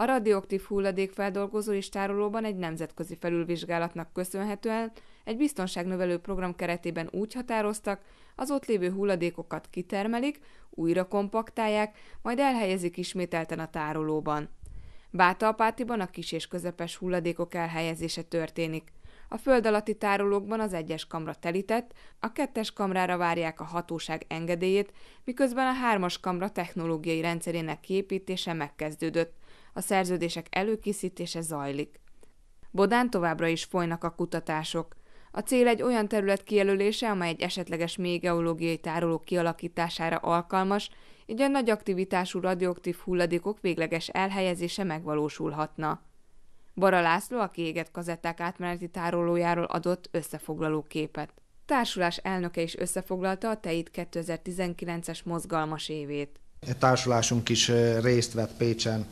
A radioaktív hulladékfeldolgozó és tárolóban egy nemzetközi felülvizsgálatnak köszönhetően egy biztonságnövelő program keretében úgy határoztak, az ott lévő hulladékokat kitermelik, újra kompaktálják, majd elhelyezik ismételten a tárolóban. Bátalpátiban a kis és közepes hulladékok elhelyezése történik. A föld alatti tárolókban az egyes kamra telített, a kettes kamrára várják a hatóság engedélyét, miközben a hármas kamra technológiai rendszerének kiépítése megkezdődött a szerződések előkészítése zajlik. Bodán továbbra is folynak a kutatások. A cél egy olyan terület kijelölése, amely egy esetleges mély tároló kialakítására alkalmas, így a nagy aktivitású radioaktív hulladékok végleges elhelyezése megvalósulhatna. Bara László a kiégett kazetták átmeneti tárolójáról adott összefoglaló képet. Társulás elnöke is összefoglalta a TEIT 2019-es mozgalmas évét. A e társulásunk is eh, részt vett Pécsen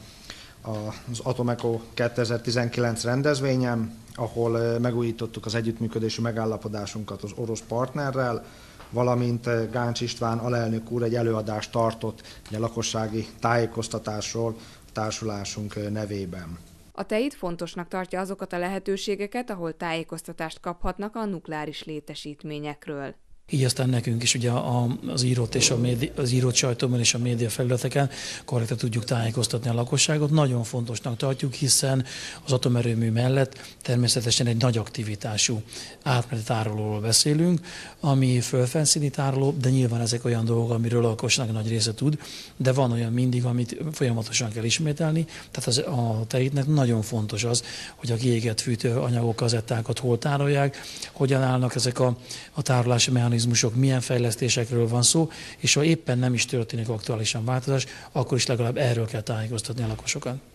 az Atomeco 2019 rendezvényen, ahol megújítottuk az együttműködési megállapodásunkat az orosz partnerrel, valamint Gáncs István alelnök úr egy előadást tartott a lakossági tájékoztatásról a társulásunk nevében. A TEIT fontosnak tartja azokat a lehetőségeket, ahol tájékoztatást kaphatnak a nukleáris létesítményekről. Így aztán nekünk is ugye az írót, és a médi, az írót sajtóban és a média felületeken korrektan tudjuk tájékoztatni a lakosságot. Nagyon fontosnak tartjuk, hiszen az atomerőmű mellett természetesen egy nagy aktivitású átmeneti tárolóról beszélünk, ami fölfenszíni tároló, de nyilván ezek olyan dolgok, amiről a lakosság nagy része tud, de van olyan mindig, amit folyamatosan kell ismételni, tehát az, a terítnek nagyon fontos az, hogy a kiégett fűtőanyagok, kazettákat hol tárolják, hogyan állnak ezek a, a tárolási mechanizmusok, mechanizmusok, milyen fejlesztésekről van szó, és ha éppen nem is történik aktuálisan változás, akkor is legalább erről kell tájékoztatni a lakosokat.